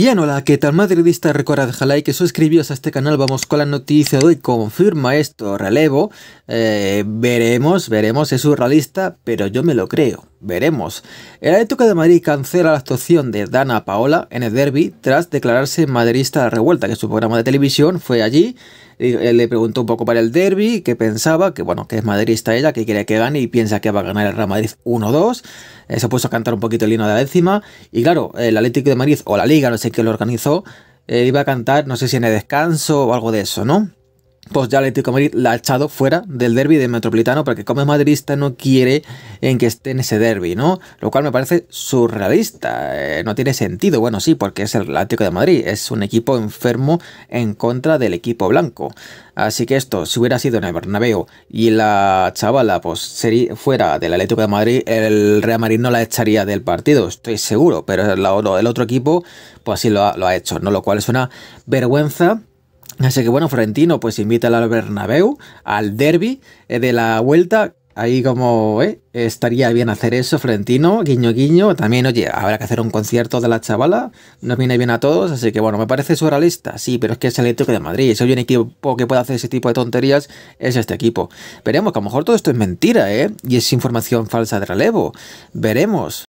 Bien, hola, ¿qué tal madridista? Recuerda like que suscribíos a este canal, vamos con la noticia de hoy, confirma esto, relevo, eh, veremos, veremos, es surrealista, pero yo me lo creo. Veremos. El Atlético de Madrid cancela la actuación de Dana Paola en el derby tras declararse maderista de la revuelta, que su programa de televisión fue allí. le preguntó un poco para el derby, que pensaba, que bueno, que es maderista ella, que quiere que gane y piensa que va a ganar el Real Madrid 1-2. eso eh, se puso a cantar un poquito el hino de la décima. Y claro, el Atlético de Madrid o la Liga, no sé quién lo organizó, eh, iba a cantar, no sé si en el descanso o algo de eso, ¿no? pues ya el Atlético de Madrid la ha echado fuera del derby de Metropolitano porque como es madridista no quiere en que esté en ese derby, ¿no? Lo cual me parece surrealista, eh, no tiene sentido. Bueno, sí, porque es el Atlético de Madrid, es un equipo enfermo en contra del equipo blanco. Así que esto, si hubiera sido en el Bernabéu y la chavala pues sería fuera del Atlético de Madrid, el Real Madrid no la echaría del partido, estoy seguro, pero el otro equipo pues sí lo ha, lo ha hecho, ¿no? Lo cual es una vergüenza Así que bueno, Florentino pues invita al Bernabéu, al derby eh, de la vuelta. Ahí como eh, estaría bien hacer eso, Florentino, guiño guiño. También, oye, habrá que hacer un concierto de la chavala. Nos viene bien a todos, así que bueno, me parece surrealista, sí, pero es que es el de Madrid. Si hay un equipo que puede hacer ese tipo de tonterías, es este equipo. Veremos, que a lo mejor todo esto es mentira, ¿eh? Y es información falsa de relevo. Veremos.